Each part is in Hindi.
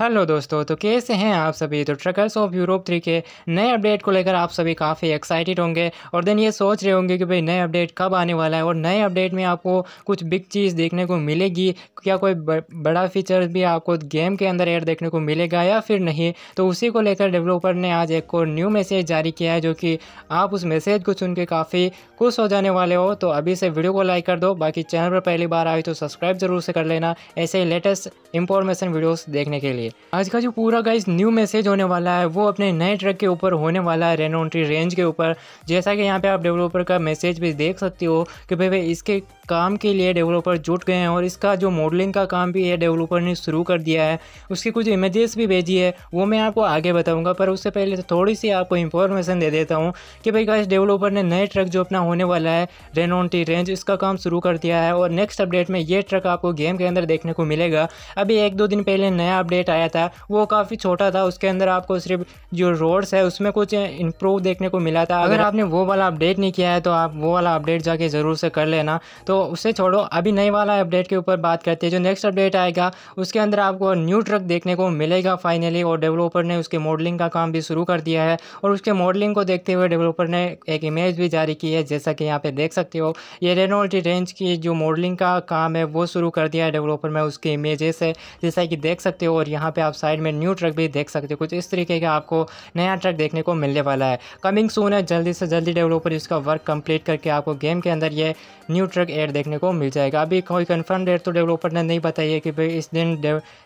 हेलो दोस्तों तो कैसे हैं आप सभी तो ट्रकर्स ऑफ यूरोप थ्री के नए अपडेट को लेकर आप सभी काफ़ी एक्साइटेड होंगे और देन ये सोच रहे होंगे कि भाई नए अपडेट कब आने वाला है और नए अपडेट में आपको कुछ बिग चीज़ देखने को मिलेगी क्या कोई बड़ा फीचर भी आपको गेम के अंदर एड देखने को मिलेगा या फिर नहीं तो उसी को लेकर डेवलपर ने आज एक और न्यू मैसेज जारी किया है जो कि आप उस मैसेज को सुन के काफ़ी खुश हो जाने वाले हो तो अभी से वीडियो को लाइक कर दो बाकी चैनल पर पहली बार आई तो सब्सक्राइब जरूर से कर लेना ऐसे ही लेटेस्ट इंफॉर्मेशन वीडियोज़ देखने के लिए आज का जो पूरा गाइज न्यू मैसेज होने वाला है वो अपने नए ट्रक के ऊपर होने वाला है रेनोन्ट्री रेंज के ऊपर जैसा कि यहाँ पे आप डेवलपर का मैसेज भी देख सकते हो कि भाई भाई इसके काम के लिए डेवलपर जुट गए हैं और इसका जो मॉडलिंग का काम भी है डेवलपर ने शुरू कर दिया है उसकी कुछ इमेजेस भी भेजी है वो मैं आपको आगे बताऊँगा पर उससे पहले थोड़ी सी आपको इन्फॉर्मेशन दे देता हूँ कि भाई गाइज डेवलपर ने नए ट्रक जो अपना होने वाला है रेनोन्टी रेंज इसका काम शुरू कर दिया है और नेक्स्ट अपडेट में ये ट्रक आपको गेम के अंदर देखने को मिलेगा अभी एक दो दिन पहले नया अपडेट आया आया था वो काफ़ी छोटा था उसके अंदर आपको सिर्फ जो रोड्स है उसमें कुछ इम्प्रूव देखने को मिला था अगर आपने वो वाला अपडेट नहीं किया है तो आप वो वाला अपडेट जाके ज़रूर से कर लेना तो उसे छोड़ो अभी नई वाला अपडेट के ऊपर बात करते हैं जो नेक्स्ट अपडेट आएगा उसके अंदर आपको न्यू ट्रक देखने को मिलेगा फाइनली और डेवलपर ने उसके मॉडलिंग का काम भी शुरू कर दिया है और उसके मॉडलिंग को देखते हुए डेवलपर ने एक इमेज भी जारी की है जैसा कि यहाँ पे देख सकते हो ये रेनोल्टी रेंज की जो मॉडलिंग का काम है वो शुरू कर दिया है डेवलपर में उसकी इमेजेस है जैसा कि देख सकते हो और यहाँ यहाँ पे आप साइड में न्यू ट्रक भी देख सकते हो कुछ इस तरीके का आपको नया ट्रक देखने को मिलने वाला है कमिंग सून है जल्दी से जल्दी डेवलपर इसका वर्क कंप्लीट करके आपको गेम के अंदर ये न्यू ट्रक एड देखने को मिल जाएगा अभी कोई कन्फर्म डेट तो डेवलपर ने नहीं बताई है कि भाई इस दिन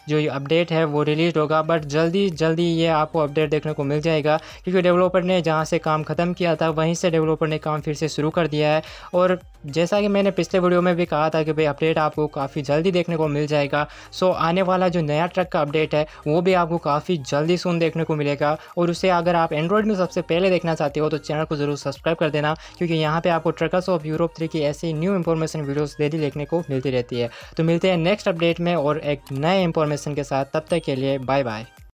जो अपडेट है वो रिलीज होगा बट जल्दी जल्दी ये आपको अपडेट देखने को मिल जाएगा क्योंकि डेवलपर ने जहाँ से काम ख़त्म किया था वहीं से डेवलपर ने काम फिर से शुरू कर दिया है और जैसा कि मैंने पिछले वीडियो में भी कहा था कि भाई अपडेट आपको काफ़ी जल्दी देखने को मिल जाएगा सो आने वाला जो नया ट्रक का अपडेट अपडेट है वो भी आपको काफ़ी जल्दी सुन देखने को मिलेगा और उसे अगर आप एंड्रॉयड में सबसे पहले देखना चाहते हो तो चैनल को ज़रूर सब्सक्राइब कर देना क्योंकि यहाँ पर आपको ट्रकर्स ऑफ यूरोप थ्री की ऐसी न्यू इन्फॉर्मेशन वीडियोज़ डेली देखने को मिलती रहती है तो मिलते हैं नेक्स्ट अपडेट में और एक नए इन्फॉर्मेशन के साथ तब तक के लिए बाय बाय